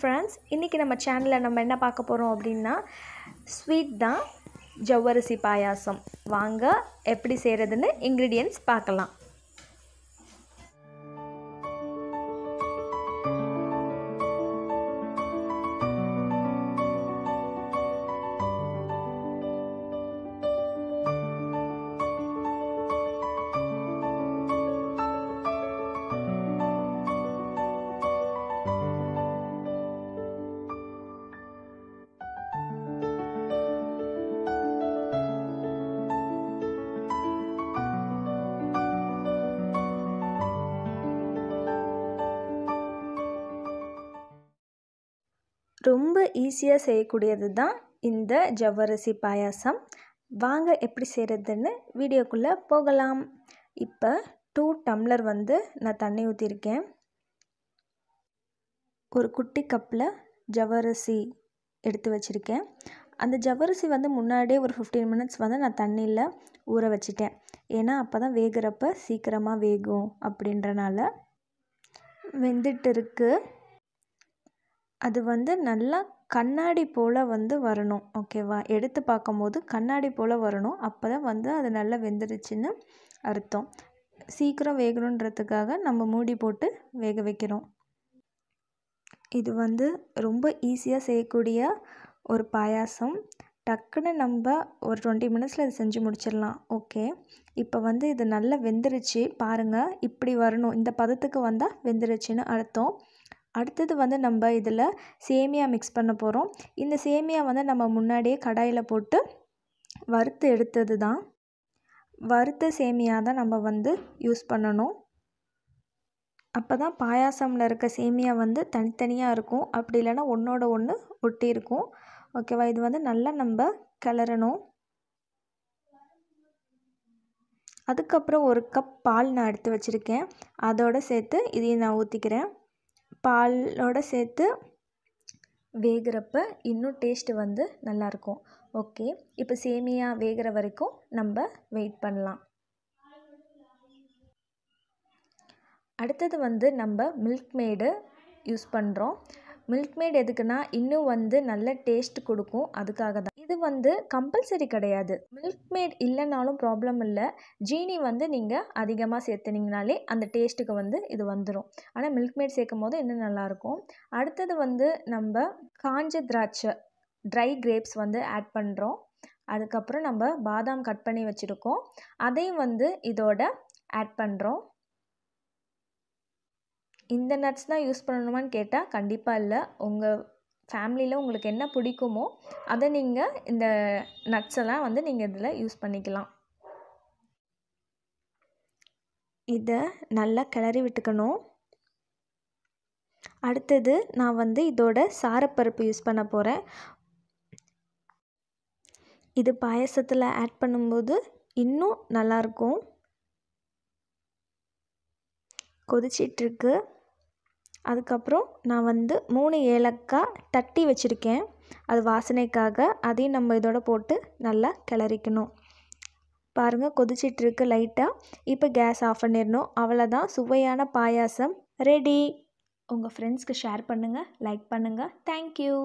friends இன்றைக்கி நம்ம சேனலில் நம்ம என்ன பார்க்க போகிறோம் அப்படின்னா ஸ்வீட் தான் ஜவ்வரிசி பாயாசம் வாங்க எப்படி செய்கிறதுன்னு இன்க்ரீடியன்ஸ் பார்க்கலாம் ரொம்ப ஈஸியாக செய்யக்கூடியது தான் இந்த ஜவ்வரிசி பாயாசம் வாங்க எப்படி செய்கிறதுன்னு வீடியோக்குள்ளே போகலாம் இப்போ டூ டம்ளர் வந்து நான் தண்ணி ஊற்றிருக்கேன் ஒரு குட்டி கப்பில் ஜவ்வரிசி எடுத்து வச்சுருக்கேன் அந்த ஜவ்வரிசி வந்து முன்னாடியே ஒரு ஃபிஃப்டீன் மினிட்ஸ் வந்து நான் தண்ணியில் ஊற வச்சுட்டேன் ஏன்னா அப்போ தான் வேகிறப்ப சீக்கிரமாக வேகும் அப்படின்றனால வெந்துட்டு இருக்குது அது வந்து நல்லா கண்ணாடி போல் வந்து வரணும் ஓகேவா எடுத்து பார்க்கும்போது கண்ணாடி போல் வரணும் அப்போ தான் வந்து அது நல்லா வெந்துருச்சுன்னு அர்த்தம் சீக்கிரம் வேகணுன்றதுக்காக நம்ம மூடி போட்டு வேக வைக்கிறோம் இது வந்து ரொம்ப ஈஸியாக செய்யக்கூடிய ஒரு பாயாசம் டக்குன்னு நம்ம ஒரு டுவெண்ட்டி மினிட்ஸில் இதை செஞ்சு முடிச்சிடலாம் ஓகே இப்போ வந்து இது நல்லா வெந்துருச்சு பாருங்கள் இப்படி வரணும் இந்த பதத்துக்கு வந்தால் வெந்துருச்சுன்னு அர்த்தம் அடுத்தது வந்து நம்ம இதில் சேமியா மிக்ஸ் பண்ண போகிறோம் இந்த சேமியா வந்து நம்ம முன்னாடியே கடாயில் போட்டு வறுத்து எடுத்தது தான் வறுத்த சேமியா தான் நம்ம வந்து யூஸ் பண்ணணும் அப்போ தான் பாயாசமில் இருக்க சேமியா வந்து தனித்தனியாக இருக்கும் அப்படி இல்லைன்னா ஒன்றோட ஒன்று ஒட்டியிருக்கும் ஓகேவா இது வந்து நல்லா நம்ம கிளறணும் அதுக்கப்புறம் ஒரு கப் பால் நான் எடுத்து வச்சுருக்கேன் அதோடு சேர்த்து இதையும் நான் ஊற்றிக்கிறேன் பாலோடு சேர்த்து வேகிறப்ப இன்னும் டேஸ்ட்டு வந்து நல்லாயிருக்கும் ஓகே இப்போ சேமியா வேகிற வரைக்கும் நம்ம வெயிட் பண்ணலாம் அடுத்தது வந்து நம்ம மில்க் மேடு யூஸ் பண்ணுறோம் மில்க் மேட் எதுக்குன்னா இன்னும் வந்து நல்ல டேஸ்ட் கொடுக்கும் அதுக்காக தான் இது வந்து கம்பல்சரி கிடையாது மில்க் மேட் இல்லைனாலும் ப்ராப்ளம் இல்லை ஜீனி வந்து நீங்கள் அதிகமாக சேர்த்துனீங்கனாலே அந்த டேஸ்ட்டுக்கு வந்து இது வந்துடும் ஆனால் மில்க் மேட் சேர்க்கும் போது இன்னும் நல்லாயிருக்கும் அடுத்தது வந்து நம்ம காஞ்ச திராட்சை ட்ரை கிரேப்ஸ் வந்து ஆட் பண்ணுறோம் அதுக்கப்புறம் நம்ம பாதாம் கட் பண்ணி வச்சுருக்கோம் அதையும் வந்து இதோட ஆட் பண்ணுறோம் இந்த நட்ஸ் தான் யூஸ் பண்ணணுமான்னு கேட்டால் கண்டிப்பாக இல்லை உங்கள் ஃபேமிலியில் உங்களுக்கு என்ன பிடிக்குமோ அதை நீங்கள் இந்த நட்ஸ் எல்லாம் வந்து நீங்கள் இதில் யூஸ் பண்ணிக்கலாம் இதை நல்லா கிளறி விட்டுக்கணும் அடுத்தது நான் வந்து இதோட சாரப்பருப்பு யூஸ் பண்ண போகிறேன் இது பாயசத்தில் ஆட் பண்ணும்போது இன்னும் நல்லாயிருக்கும் கொதிச்சிட்ருக்கு அதுக்கப்புறம் நான் வந்து மூணு ஏலக்காய் தட்டி வச்சுருக்கேன் அது வாசனைக்காக அதையும் நம்ம இதோட போட்டு நல்லா கிளறிக்கணும் பாருங்கள் கொதிச்சிட்ருக்கு லைட்டாக இப்போ கேஸ் ஆஃப் பண்ணிடணும் அவ்வளோதான் சுவையான பாயாசம் ரெடி உங்கள் ஃப்ரெண்ட்ஸ்க்கு ஷேர் பண்ணுங்கள் லைக் பண்ணுங்கள் தேங்க்யூ